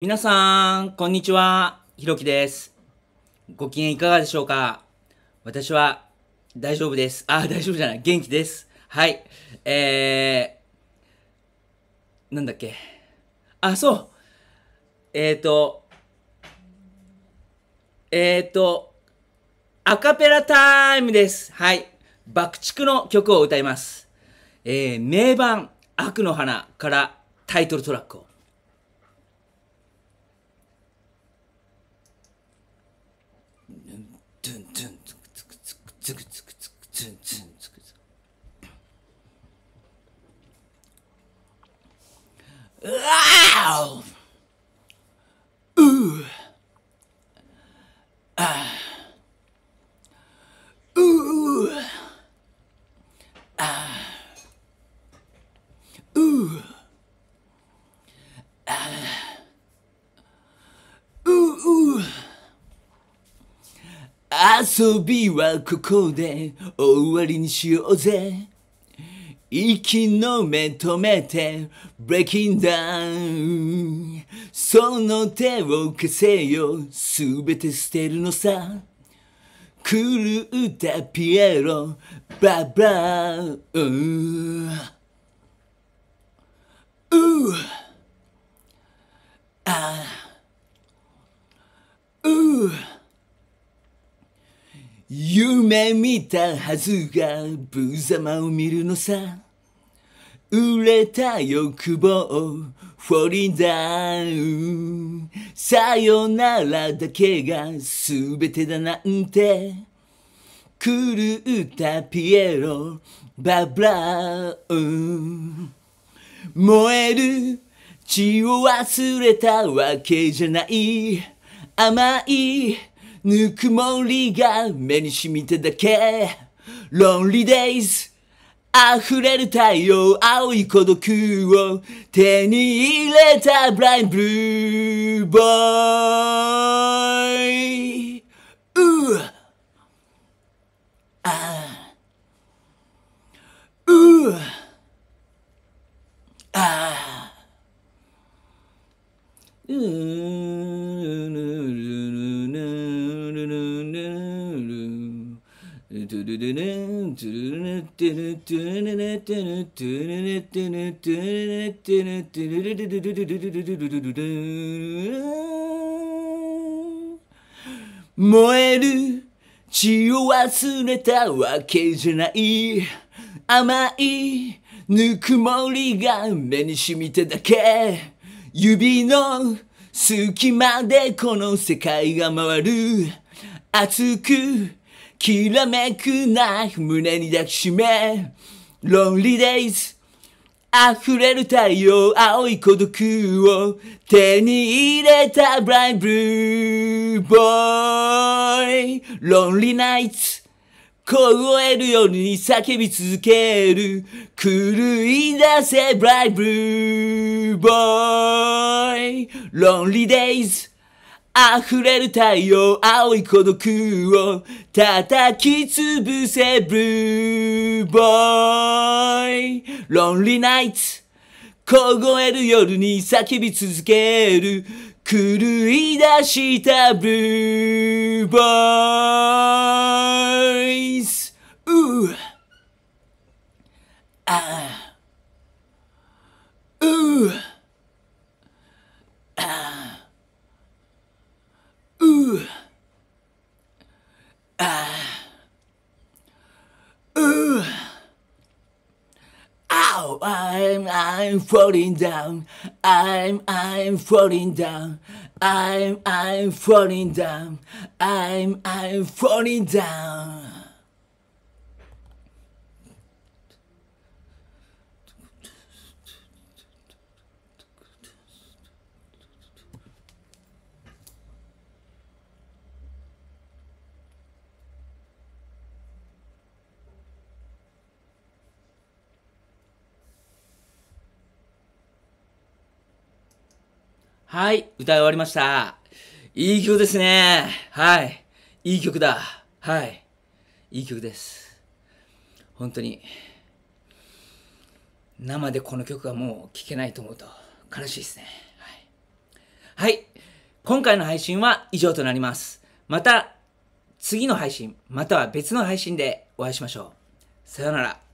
皆さん、こんにちは。ひろきです。ご機嫌いかがでしょうか私は大丈夫です。あ、大丈夫じゃない。元気です。はい。えー、なんだっけ。あ、そう。えっ、ー、と、えっ、ー、と、アカペラタイムです。はい。爆竹の曲を歌います。えー、名盤、悪の花からタイトルトラックを。Wow! Ooh. Ah. Ooh. Ah. Ooh. Ah. Ooh. 遊びはここで終わりにしようぜ。息の目止めて、ブレイキンダウン。その手を消せよ、すべて捨てるのさ。狂ったピエロ、ババー。うー。うー。あー。うー。夢見たはずが無様を見るのさ売れた欲望フォリダウンさよならだけが全てだなんて狂ったピエロバブラウン燃える血を忘れたわけじゃない甘いぬくもりが目に染みてだけロンリーデイズ。a y 溢れる太陽青い孤独を手に入れたブラインブルーボーイうーあうーあうートゥルルルン、トゥルルルテル、トゥルルルテル、トゥルルテル、トゥルルテル、トゥルルルルルルルルルルルル燃える血を忘れたわけじゃない甘いぬくもりが目に染みただけ指の隙間でこの世界が回る熱くきらめくナイフ胸に抱きしめ Lonely days 溢れる太陽青い孤独を手に入れた Blind Blue BoyLonely nights 凍えるように叫び続ける狂い出せ Blind Blue BoyLonely days 溢れる太陽、青い孤独を叩き潰せ、ブーボーイ。ロンリーナイツ。凍える夜に叫び続ける。狂い出したブーボーイズ。うぅ。ああ。Ooh. Uh, ah. Uh, Ooh. Ow, I'm, I'm falling down. I'm, I'm falling down. I'm, I'm falling down. I'm, I'm falling down. はい、歌い終わりました。いい曲ですね。はい。いい曲だ。はい。いい曲です。本当に。生でこの曲はもう聴けないと思うと悲しいですね。はい。はい。今回の配信は以上となります。また次の配信、または別の配信でお会いしましょう。さようなら。